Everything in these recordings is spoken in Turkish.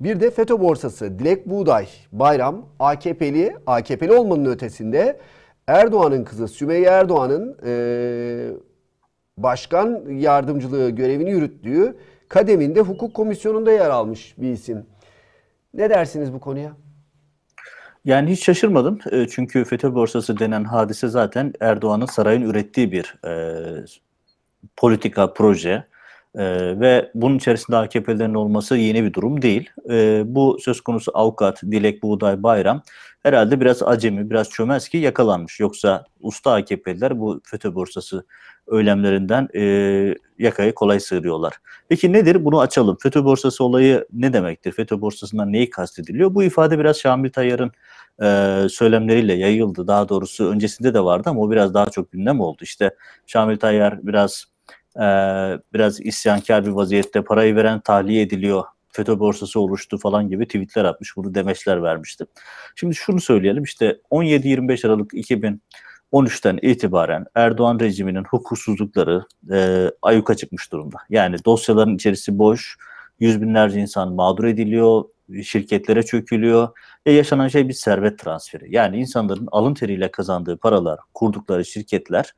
Bir de FETÖ borsası Dilek Buğday, Bayram, AKP'li, AKP'li olmanın ötesinde Erdoğan'ın kızı Sümeyye Erdoğan'ın e, başkan yardımcılığı görevini yürüttüğü kademinde hukuk komisyonunda yer almış bir isim. Ne dersiniz bu konuya? Yani hiç şaşırmadım. E, çünkü FETÖ borsası denen hadise zaten Erdoğan'ın sarayın ürettiği bir e, politika, proje. Ee, ve bunun içerisinde AKP'lerin olması yeni bir durum değil. Ee, bu söz konusu avukat Dilek Buğday Bayram herhalde biraz acemi, biraz çömez ki yakalanmış. Yoksa usta AKP'liler bu FETÖ borsası eylemlerinden e, yakayı kolay sığırıyorlar. Peki nedir? Bunu açalım. FETÖ borsası olayı ne demektir? FETÖ borsasından neyi kastediliyor? Bu ifade biraz Şamil Tayyar'ın e, söylemleriyle yayıldı. Daha doğrusu öncesinde de vardı ama o biraz daha çok gündem oldu. İşte Şamil Tayyar biraz e, biraz isyankar bir vaziyette parayı veren tahliye ediliyor FETÖ borsası oluştu falan gibi tweetler atmış. Bunu demeçler vermişti. Şimdi şunu söyleyelim işte 17-25 Aralık 2013'ten itibaren Erdoğan rejiminin hukuksuzlukları e, ayuka çıkmış durumda. Yani dosyaların içerisi boş, yüz binlerce insan mağdur ediliyor, şirketlere çökülüyor. E yaşanan şey bir servet transferi. Yani insanların alın teriyle kazandığı paralar, kurdukları şirketler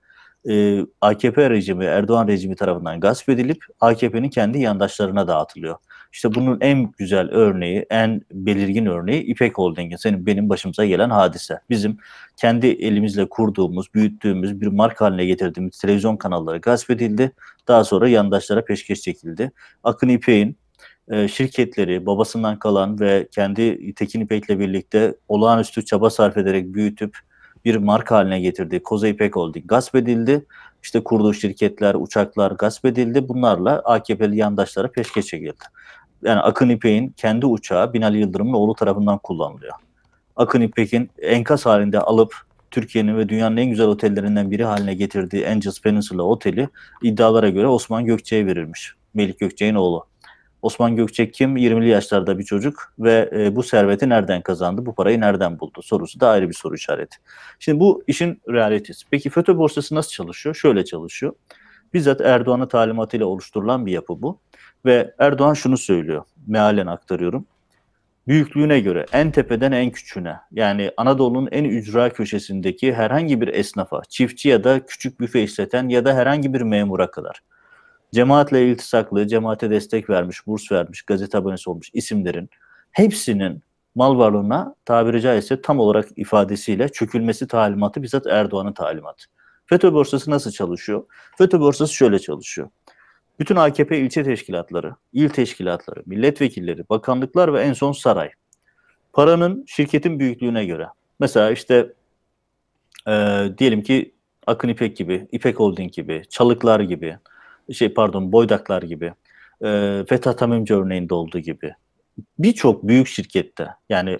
e, AKP rejimi, Erdoğan rejimi tarafından gasp edilip AKP'nin kendi yandaşlarına dağıtılıyor. İşte bunun en güzel örneği, en belirgin örneği İpek Holding'in senin benim başımıza gelen hadise. Bizim kendi elimizle kurduğumuz, büyüttüğümüz bir marka haline getirdiğimiz televizyon kanalları gasp edildi. Daha sonra yandaşlara peşkeş çekildi. Akın İpek'in e, şirketleri babasından kalan ve kendi Tekin İpek'le birlikte olağanüstü çaba sarf ederek büyütüp bir marka haline getirdiği Koza İpek Holding gasp edildi. İşte kurduğu şirketler, uçaklar gasp edildi. Bunlarla AKP'li yandaşlara peşke çekildi. Yani Akın İpek'in kendi uçağı Binali Yıldırım'ın oğlu tarafından kullanılıyor. Akın İpek'in enkaz halinde alıp Türkiye'nin ve dünyanın en güzel otellerinden biri haline getirdiği Angels Peninsula Oteli iddialara göre Osman Gökçe'ye verilmiş. Melik Gökçe'nin oğlu. Osman Gökçek kim? 20'li yaşlarda bir çocuk ve e, bu serveti nereden kazandı? Bu parayı nereden buldu? Sorusu da ayrı bir soru işareti. Şimdi bu işin realitesi. Peki FETÖ borsası nasıl çalışıyor? Şöyle çalışıyor. Bizzat Erdoğan'a talimatıyla oluşturulan bir yapı bu. Ve Erdoğan şunu söylüyor. Mealen aktarıyorum. Büyüklüğüne göre en tepeden en küçüğüne yani Anadolu'nun en ücra köşesindeki herhangi bir esnafa, çiftçi ya da küçük büfe işleten ya da herhangi bir memura kadar cemaatle iltisaklı, cemaate destek vermiş, burs vermiş, gazete abonesi olmuş isimlerin hepsinin mal varlığına tabiri caizse tam olarak ifadesiyle çökülmesi talimatı bizzat Erdoğan'ın talimatı. FETÖ borsası nasıl çalışıyor? FETÖ borsası şöyle çalışıyor. Bütün AKP ilçe teşkilatları, il teşkilatları, milletvekilleri, bakanlıklar ve en son saray. Paranın şirketin büyüklüğüne göre. Mesela işte e, diyelim ki Akın İpek gibi, İpek Holding gibi, Çalıklar gibi, şey pardon Boydaklar gibi, e, Fetha Tamimci örneğinde olduğu gibi birçok büyük şirkette yani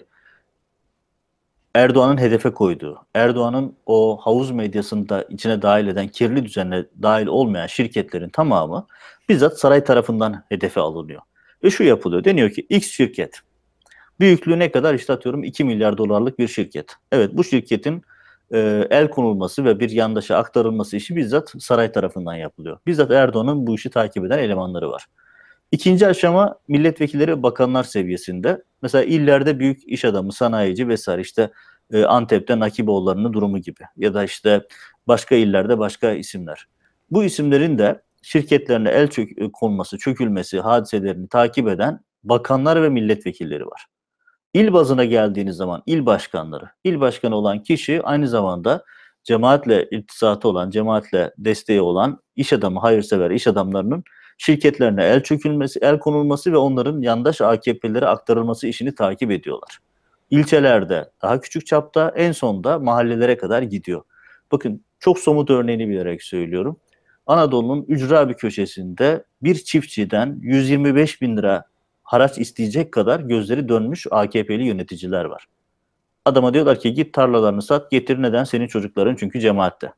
Erdoğan'ın hedefe koyduğu, Erdoğan'ın o havuz medyasında içine dahil eden kirli düzenle dahil olmayan şirketlerin tamamı bizzat saray tarafından hedefe alınıyor. Ve şu yapılıyor. Deniyor ki X şirket büyüklüğü ne kadar işte atıyorum 2 milyar dolarlık bir şirket. Evet bu şirketin e, el konulması ve bir yandaşa aktarılması işi bizzat saray tarafından yapılıyor. Bizzat Erdoğan'ın bu işi takip eden elemanları var. İkinci aşama milletvekilleri bakanlar seviyesinde. Mesela illerde büyük iş adamı, sanayici vesaire işte e, Antep'te Nakiboğulları'nın durumu gibi ya da işte başka illerde başka isimler. Bu isimlerin de şirketlerine el çök e, konması, çökülmesi hadiselerini takip eden bakanlar ve milletvekilleri var. İl bazına geldiğiniz zaman il başkanları, il başkanı olan kişi aynı zamanda cemaatle irtisatı olan, cemaatle desteği olan iş adamı, hayırsever iş adamlarının şirketlerine el çökülmesi, el konulması ve onların yandaş AKP'lere aktarılması işini takip ediyorlar. İlçelerde, daha küçük çapta, en sonda mahallelere kadar gidiyor. Bakın çok somut örneğini bilerek söylüyorum. Anadolu'nun ücra bir köşesinde bir çiftçiden 125 bin lira haraç isteyecek kadar gözleri dönmüş AKP'li yöneticiler var. Adama diyorlar ki git tarlalarını sat getir neden senin çocukların çünkü cemaatte.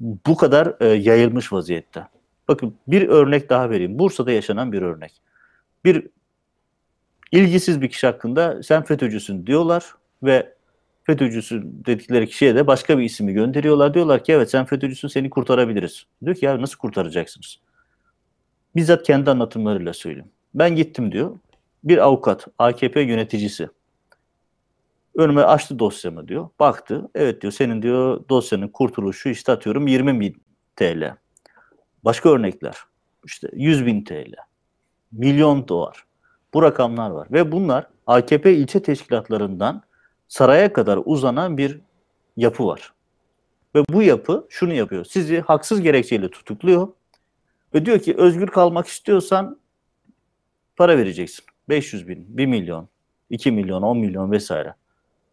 Bu kadar e, yayılmış vaziyette. Bakın bir örnek daha vereyim. Bursa'da yaşanan bir örnek. Bir ilgisiz bir kişi hakkında sen FETÖ'cüsün diyorlar ve FETÖ'cüsün dedikleri kişiye de başka bir ismi gönderiyorlar. Diyorlar ki evet sen FETÖ'cüsün seni kurtarabiliriz. Diyor ki ya nasıl kurtaracaksınız? Bizzat kendi anlatımlarıyla söyleyeyim. Ben gittim diyor. Bir avukat, AKP yöneticisi. Önüme açtı dosyamı diyor. Baktı. Evet diyor senin diyor dosyanın kurtuluşu işte atıyorum 20 bin TL. Başka örnekler. işte 100 bin TL. Milyon dolar. Bu rakamlar var. Ve bunlar AKP ilçe teşkilatlarından saraya kadar uzanan bir yapı var. Ve bu yapı şunu yapıyor. Sizi haksız gerekçeyle tutukluyor. Ve diyor ki özgür kalmak istiyorsan para vereceksin. 500 bin, 1 milyon, 2 milyon, 10 milyon vesaire.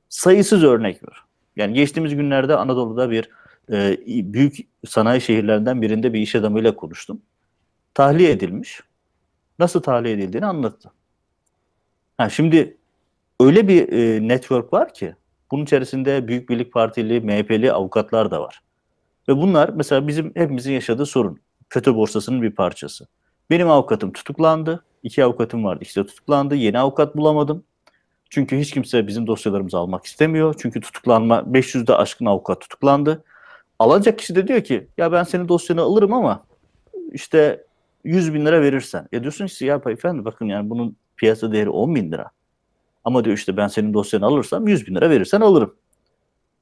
Sayısız örnek var. Yani geçtiğimiz günlerde Anadolu'da bir e, büyük sanayi şehirlerinden birinde bir iş adamıyla konuştum. Tahliye edilmiş. Nasıl tahliye edildiğini anlattı. Ha, şimdi öyle bir e, network var ki bunun içerisinde Büyük Birlik Partili, MHP'li avukatlar da var. Ve bunlar mesela bizim hepimizin yaşadığı sorun. FETÖ borsasının bir parçası. Benim avukatım tutuklandı iki avukatım vardı. İkisi de tutuklandı. Yeni avukat bulamadım. Çünkü hiç kimse bizim dosyalarımızı almak istemiyor. Çünkü tutuklanma 500'de aşkın avukat tutuklandı. Alacak kişi de diyor ki ya ben senin dosyanı alırım ama işte 100 bin lira verirsen. Ya diyorsun ki ya efendi bakın yani bunun piyasa değeri 10 bin lira. Ama diyor işte ben senin dosyanı alırsam 100 bin lira verirsen alırım.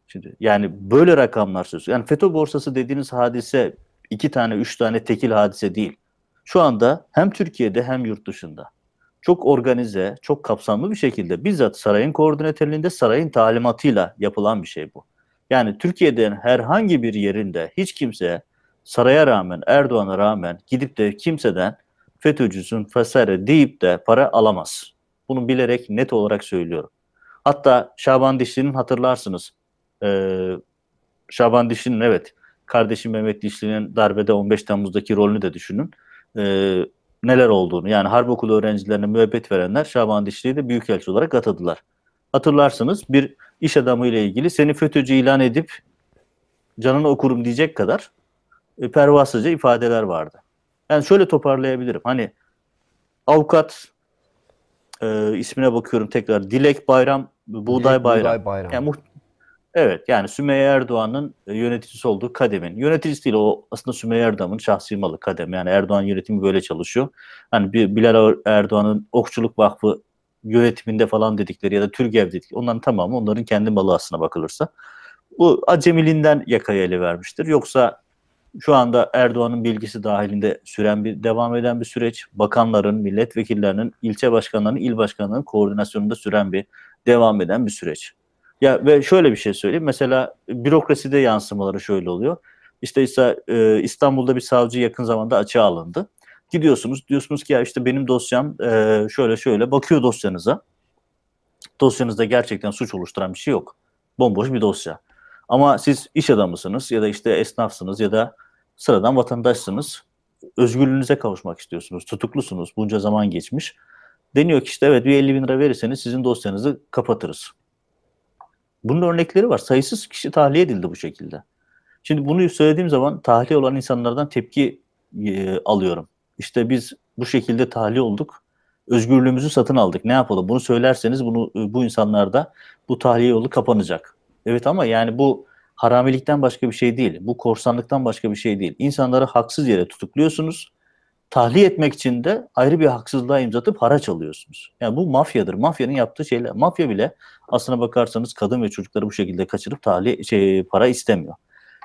Şimdi yani böyle rakamlar söz. Yani FETÖ borsası dediğiniz hadise iki tane üç tane tekil hadise değil şu anda hem Türkiye'de hem yurt dışında çok organize, çok kapsamlı bir şekilde bizzat sarayın koordinatörlüğünde sarayın talimatıyla yapılan bir şey bu. Yani Türkiye'den herhangi bir yerinde hiç kimse saraya rağmen, Erdoğan'a rağmen gidip de kimseden FETÖ'cüsün vesaire deyip de para alamaz. Bunu bilerek net olarak söylüyorum. Hatta Şaban Dişli'nin hatırlarsınız. Ee, Şaban Dişli'nin evet kardeşim Mehmet Dişli'nin darbede 15 Temmuz'daki rolünü de düşünün e, neler olduğunu yani harp okulu öğrencilerine müebbet verenler Şaban Dişli'yi de büyükelçi olarak atadılar. Hatırlarsınız bir iş adamı ile ilgili seni FETÖ'cü ilan edip canını okurum diyecek kadar e, pervasızca ifadeler vardı. Yani şöyle toparlayabilirim. Hani avukat e, ismine bakıyorum tekrar Dilek Bayram Buğday Bayram. Buğday Bayram. Yani Evet yani Sümeyye Erdoğan'ın e, yöneticisi olduğu kademin. Yöneticisi değil o aslında Sümeyye Erdoğan'ın şahsi malı kadem. Yani Erdoğan yönetimi böyle çalışıyor. Hani bir Bilal Erdoğan'ın Okçuluk Vakfı yönetiminde falan dedikleri ya da Türgev dedik, onların tamamı onların kendi malı aslına bakılırsa. Bu acemiliğinden yakayı ele vermiştir. Yoksa şu anda Erdoğan'ın bilgisi dahilinde süren bir devam eden bir süreç. Bakanların, milletvekillerinin, ilçe başkanlarının, il başkanlarının koordinasyonunda süren bir devam eden bir süreç. Ya ve şöyle bir şey söyleyeyim. Mesela bürokraside yansımaları şöyle oluyor. İşte e, İstanbul'da bir savcı yakın zamanda açığa alındı. Gidiyorsunuz diyorsunuz ki ya işte benim dosyam e, şöyle şöyle bakıyor dosyanıza. Dosyanızda gerçekten suç oluşturan bir şey yok. Bomboş bir dosya. Ama siz iş adamısınız ya da işte esnafsınız ya da sıradan vatandaşsınız. Özgürlüğünüze kavuşmak istiyorsunuz. Tutuklusunuz. Bunca zaman geçmiş. Deniyor ki işte evet bir 50 bin lira verirseniz sizin dosyanızı kapatırız. Bunun örnekleri var. Sayısız kişi tahliye edildi bu şekilde. Şimdi bunu söylediğim zaman tahliye olan insanlardan tepki e, alıyorum. İşte biz bu şekilde tahliye olduk. Özgürlüğümüzü satın aldık. Ne yapalım? Bunu söylerseniz bunu e, bu insanlarda bu tahliye yolu kapanacak. Evet ama yani bu haramilikten başka bir şey değil. Bu korsanlıktan başka bir şey değil. İnsanları haksız yere tutukluyorsunuz tahliye etmek için de ayrı bir haksızlığa imza atıp haraç alıyorsunuz. Yani bu mafyadır. Mafyanın yaptığı şeyler. Mafya bile aslına bakarsanız kadın ve çocukları bu şekilde kaçırıp tahliye şey, para istemiyor.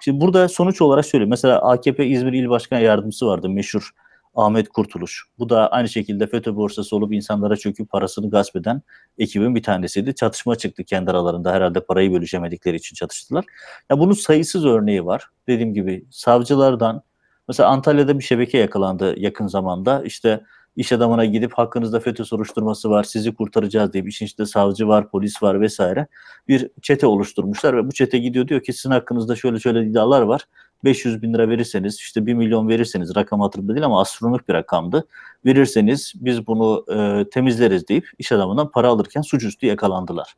Şimdi burada sonuç olarak şöyle. Mesela AKP İzmir İl Başkan Yardımcısı vardı meşhur Ahmet Kurtuluş. Bu da aynı şekilde FETÖ borsası olup insanlara çöküp parasını gasp eden ekibin bir tanesiydi. Çatışma çıktı kendi aralarında herhalde parayı bölüşemedikleri için çatıştılar. Ya bunun sayısız örneği var. Dediğim gibi savcılardan, Mesela Antalya'da bir şebeke yakalandı yakın zamanda. İşte iş adamına gidip hakkınızda FETÖ soruşturması var, sizi kurtaracağız diye bir işin işte savcı var, polis var vesaire. Bir çete oluşturmuşlar ve bu çete gidiyor diyor ki sizin hakkınızda şöyle şöyle iddialar var. 500 bin lira verirseniz işte 1 milyon verirseniz rakam hatırımda değil ama astronomik bir rakamdı. Verirseniz biz bunu e, temizleriz deyip iş adamından para alırken suçüstü yakalandılar.